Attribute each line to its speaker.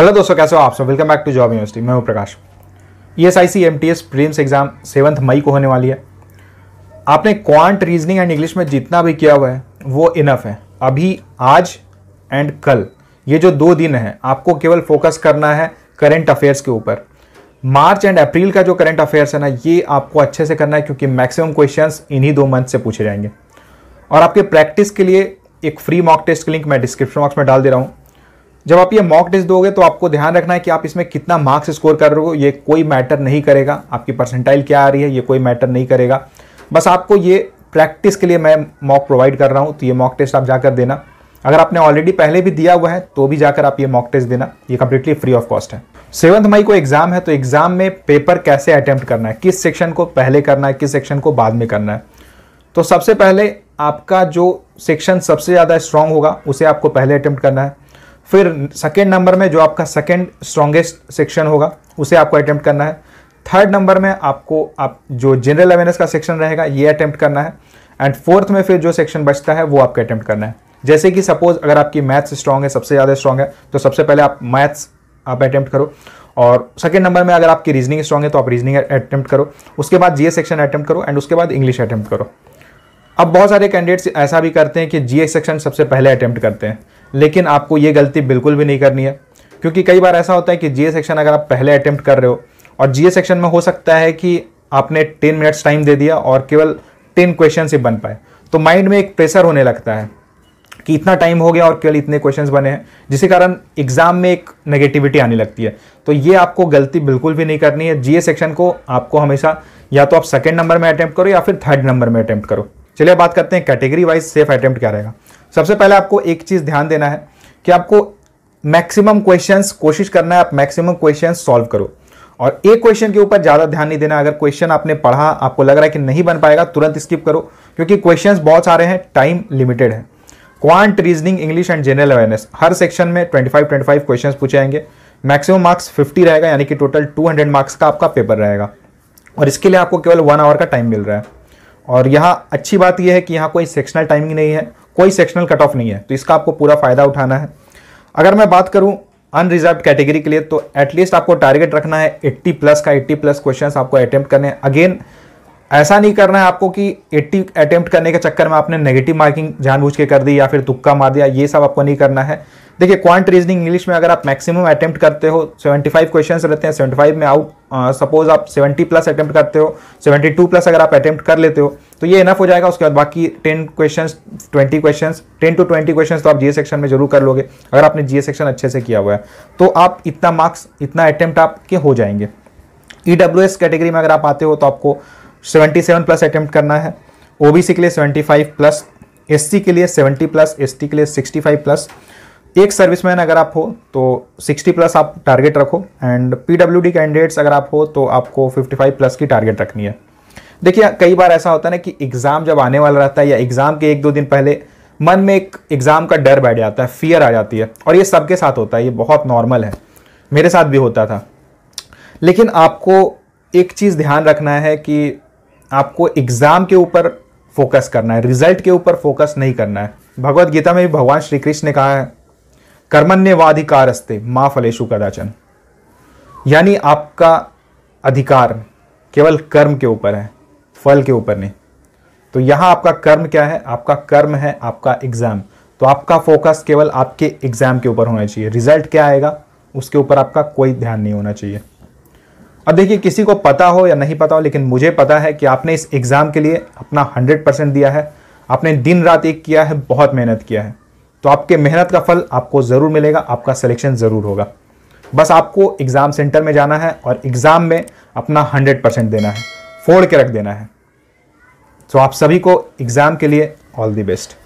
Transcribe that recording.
Speaker 1: hello दोस्तों कैसे हो आप सब welcome back to job university मैं हूं Prakash E S I C M T S prelims exam seventh May को होने वाली है आपने क्वांट रीजनिंग एंड इंग्लिश में जितना भी किया हुआ है वो इनफ है अभी आज एंड कल ये जो दो दिन हैं आपको केवल फोकस करना है करेंट अफेयर्स के ऊपर मार्च एंड अप्रैल का जो करेंट अफेयर्स है ना ये आपको अच्छे से करना है क्योंकि मैक्सिमम क्वेश्चंस इन्हीं दो मंथ से पूछे जाएंगे और आपके प्रैक्टिस के लिए एक फ्री मॉक टेस्ट लिंक मैं डिस्क्रिप्शन बॉक्स में डाल दे रहा हूँ जब आप ये मॉक टेस्ट दोगे तो आपको ध्यान रखना है कि आप इसमें कितना मार्क्स स्कोर कर रहे हो ये कोई मैटर नहीं करेगा आपकी परसेंटाइल क्या आ रही है ये कोई मैटर नहीं करेगा बस आपको ये प्रैक्टिस के लिए मैं मॉक प्रोवाइड कर रहा हूँ तो ये मॉक टेस्ट आप जाकर देना अगर आपने ऑलरेडी पहले भी दिया हुआ है तो भी जाकर आप ये मॉक टेस्ट देना ये कम्प्लीटली फ्री ऑफ कॉस्ट है सेवन्थ मई को एग्जाम है तो एग्जाम में पेपर कैसे अटैम्प्ट करना है किस सेक्शन को पहले करना है किस सेक्शन को बाद में करना है तो सबसे पहले आपका जो सेक्शन सबसे ज़्यादा स्ट्रांग होगा उसे आपको पहले अटैम्प्ट करना है फिर सेकेंड नंबर में जो आपका सेकेंड स्ट्रॉन्गेस्ट सेक्शन होगा उसे आपको अटैम्प्ट करना है थर्ड नंबर में आपको आप जो जनरल अवेयरनेस का सेक्शन रहेगा ये अटैम्प्ट करना है एंड फोर्थ में फिर जो सेक्शन बचता है वो आपको अटैम्प्ट करना है जैसे कि सपोज अगर आपकी मैथ्स स्ट्रांग है सबसे ज़्यादा स्ट्रांग है तो सबसे पहले आप मैथ्स आप अटैम्प्ट करो और सेकेंड नंबर में अगर आपकी रीजनिंग स्ट्रांग है तो आप रीजनिंग अटैम्प्ट करो उसके बाद जीएस सेक्शन अटैम्प्ट करो एंड उसके बाद इंग्लिश अटैम्प्ट करो अब बहुत सारे कैंडिडेट्स ऐसा भी करते हैं कि जीएस सेक्शन सबसे पहले अटैम्प्ट करते हैं लेकिन आपको ये गलती बिल्कुल भी नहीं करनी है क्योंकि कई बार ऐसा होता है कि जीए सेक्शन अगर आप पहले अटैम्प्ट कर रहे हो और जीए सेक्शन में हो सकता है कि आपने टेन मिनट्स टाइम दे दिया और केवल टेन क्वेश्चन ही बन पाए तो माइंड में एक प्रेशर होने लगता है कि इतना टाइम हो गया और केवल इतने क्वेश्चंस बने हैं जिसके कारण एग्जाम में एक नेगेटिविटी आने लगती है तो ये आपको गलती बिल्कुल भी नहीं करनी है जीए सेक्शन को आपको हमेशा या तो आप सेकेंड नंबर में अटैम्प्ट करो या फिर थर्ड नंबर में अटैम्प्ट करो चलिए बात करते हैं कैटेगरी वाइज सेफ अटैम्प्ट क्या रहेगा सबसे पहले आपको एक चीज़ ध्यान देना है कि आपको मैक्सिमम क्वेश्चंस कोशिश करना है आप मैक्सिमम क्वेश्चंस सॉल्व करो और एक क्वेश्चन के ऊपर ज़्यादा ध्यान नहीं देना अगर क्वेश्चन आपने पढ़ा आपको लग रहा है कि नहीं बन पाएगा तुरंत स्किप करो क्योंकि क्वेश्चन बहुत सारे हैं टाइम लिमिटेड है quant reasoning English and general awareness हर सेक्शन में ट्वेंटी फाइव क्वेश्चन पूछे जाएंगे मैक्सिमम मार्क्स 50 रहेगा यानी कि टोटल 200 मार्क्स का आपका पेपर रहेगा और इसके लिए आपको केवल वन आवर का टाइम मिल रहा है और यहाँ अच्छी बात यह है कि यहाँ कोई सेक्शनल टाइमिंग नहीं है कोई सेक्शनल कट ऑफ नहीं है तो इसका आपको पूरा फायदा उठाना है अगर मैं बात करूं अनरिजर्व कैटेगरी के लिए तो एटलीस्ट आपको टारगेट रखना है 80 प्लस का 80 प्लस क्वेश्चंस आपको अटेम्प्ट करने हैं अगेन ऐसा नहीं करना है आपको कि 80 अटेम्प्ट करने के चक्कर में आपने नेगेटिव मार्किंग जानबूझ के कर दी या फिर तुक्का मार दिया ये सब आपको नहीं करना है देखिए क्वांट रीजनिंग इंग्लिश में अगर आप मैक्सिमम अटेम्प्ट करते हो 75 क्वेश्चंस रहते हैं 75 में आउट सपोज आप 70 प्लस अटेम्प्ट करते हो 72 प्लस अगर आप अटेम्प्ट कर लेते हो तो ये इनफ हो जाएगा उसके बाद बाकी 10 क्वेश्चंस 20 क्वेश्चंस 10 टू 20 क्वेश्चंस तो आप जीए सेक्शन में जरूर कर लोगे अगर आपने जीए सेक्शन अच्छे से किया हुआ है तो आप इतना मार्क्स इतना अटैम्प्ट आपके हो जाएंगे ई e कैटेगरी में अगर आप आते हो तो आपको 77 प्लस अटैम्प्ट करना है ओबीसी के लिए 75 प्लस एससी के लिए 70 प्लस एसटी के लिए 65 प्लस एक सर्विसमैन अगर आप हो तो 60 प्लस आप टारगेट रखो एंड पीडब्ल्यूडी कैंडिडेट्स अगर आप हो तो आपको 55 प्लस की टारगेट रखनी है देखिए कई बार ऐसा होता है ना कि एग्ज़ाम जब आने वाला रहता है या एग्ज़ाम के एक दो दिन पहले मन में एक एग्ज़ाम का डर बैठ जाता है फियर आ जाती है और ये सबके साथ होता है ये बहुत नॉर्मल है मेरे साथ भी होता था लेकिन आपको एक चीज़ ध्यान रखना है कि आपको एग्जाम के ऊपर फोकस करना है रिजल्ट के ऊपर फोकस नहीं करना है भगवत गीता में भी भगवान श्री कृष्ण ने कहा है कर्मण्यवाधिकारस्ते माँ फलेशु कदाचन यानी आपका अधिकार केवल कर्म के ऊपर है फल के ऊपर नहीं तो यहाँ आपका कर्म क्या है आपका कर्म है आपका एग्जाम तो आपका फोकस केवल आपके एग्जाम के ऊपर होना चाहिए रिजल्ट क्या आएगा उसके ऊपर आपका कोई ध्यान नहीं होना चाहिए अब देखिए किसी को पता हो या नहीं पता हो लेकिन मुझे पता है कि आपने इस एग्ज़ाम के लिए अपना हंड्रेड परसेंट दिया है आपने दिन रात एक किया है बहुत मेहनत किया है तो आपके मेहनत का फल आपको ज़रूर मिलेगा आपका सिलेक्शन ज़रूर होगा बस आपको एग्ज़ाम सेंटर में जाना है और एग्ज़ाम में अपना हंड्रेड परसेंट देना है फोड़ के रख देना है तो आप सभी को एग्ज़ाम के लिए ऑल दी बेस्ट